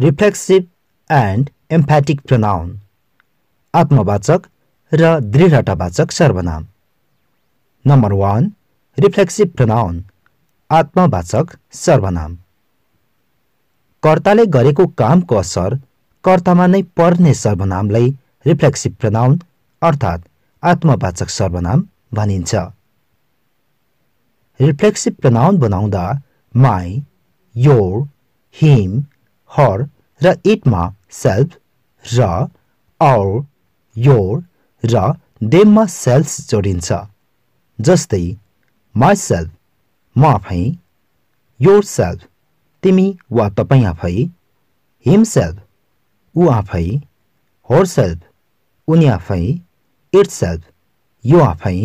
reflexive and emphatic pronoun आत्मवाचक र दृढतावाचक सर्वनाम नम्बर वान रिफ्लेक्सिभ प्रोनाउन आत्मवाचक सर्वनाम कर्ताले गरेको कामको असर कर्तामा नै पर्ने सर्वनामलाई रिफ्लेक्सिभ प्रोनाउन अर्थात् आत्मवाचक सर्वनाम भनिन्छ रिफ्लेक्सिभ प्रोनाउन बनाउँदा माई योर हिम हर र इटमा सेल्फ र आवर योर र देममा सेल्फ जोडिन्छ जस्तै माइ सेल्फ म आफै योर सेल्फ तिमी वा तपाईँ आफै हिम सेल्फ ऊ आफै होर सेल्फ उनी आफै इट सेल्फ यो आफै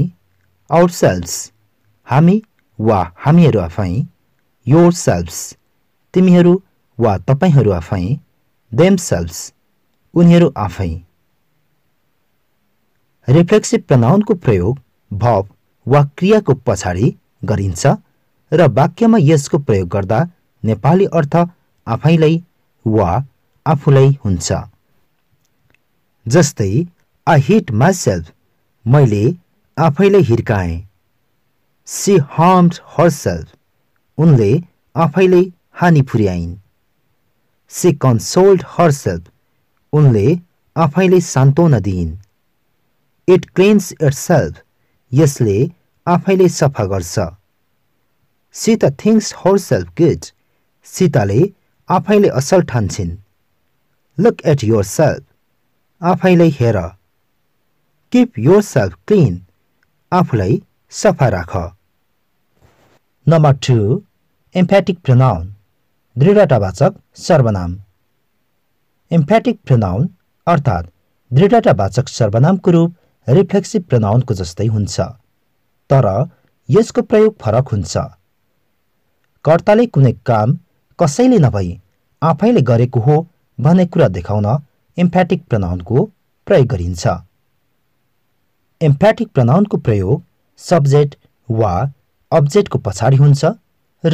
आवर सेल्फ्स हामी वा हामीहरू आफै योर सेल्फ्स तिमीहरू वा तपाईँहरू आफै देमसेल्भ्स उनीहरू आफै रिफ्लेक्सिभ प्रनाउनको प्रयोग भव वा क्रियाको पछाडि गरिन्छ र वाक्यमा यसको प्रयोग गर्दा नेपाली अर्थ आफैलाई वा आफूलाई हुन्छ जस्तै आई हिट माइसेल्फ मैले आफैलाई हिर्काएँ सी हर हर्सेल्फ उनले आफैले हानि पुर्याइन् सी कन्सोल्ड हर्सेल्फ उनले आफैले सान्त्वना दिइन् इट क्लिन्स इट सेल्फ यसले आफैले सफा गर्छ सी त थिङ्स हर सेल्फ गुड सीताले आफैले असल ठान्छिन् लुक एट योर सेल्फ आफैलाई हेर किप योर सेल्फ क्लिन आफूलाई सफा राख नम्बर टू एम्फेटिक प्रनाउन दृढतावाचक सर्वनाम इम्फ्याटिक प्रनाउन अर्थात् दृढतावाचक सर्वनामको रूप रिफ्लेक्सिभ प्रनाउनको जस्तै हुन्छ तर यसको प्रयोग फरक हुन्छ कर्ताले कुनै काम कसैले नभई आफैले गरेको हो भन्ने कुरा देखाउन इम्फ्याटिक प्रनाउनको प्रयोग गरिन्छ इम्फ्याटिक प्रनाउनको प्रयोग सब्जेक्ट वा अब्जेक्टको पछाडि हुन्छ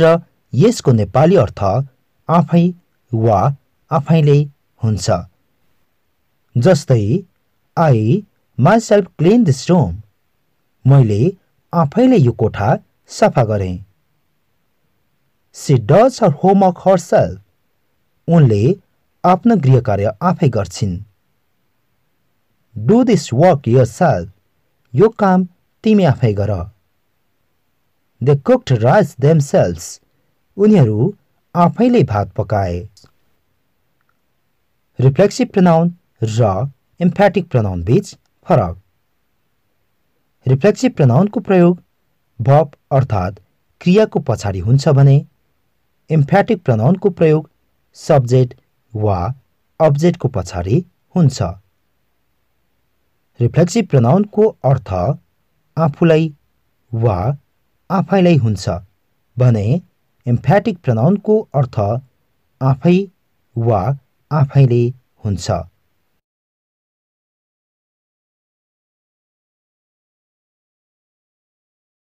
र यसको नेपाली अर्थ आफै वा आफैले हुन्छ जस्तै I self clean this room मैले आफैले यो कोठा सफा गरेँ she does her homework herself उनले आफ्नो गृह कार्य आफै गर्छिन् do this work yourself यो काम तिमी आफै गर they cooked rice themselves उनीहरू आफैले भात पकाए रिफ्लेक्सिभ प्रनाउन र इम्फ्याटिक प्रनाउन बिच फरक रिफ्लेक्सिभ प्रनाउनको प्रयोग भप अर्थात् क्रियाको पछाडि हुन्छ भने इम्फ्याटिक प्रनाउनको प्रयोग सब्जेक्ट वा अब्जेक्टको पछाडि हुन्छ रिफ्लेक्सिभ प्रनाउनको अर्थ आफूलाई वा आफैलाई हुन्छ भने एम्फ्याटिक प्रनाउनको अर्थ आफै वा आफैले हुन्छ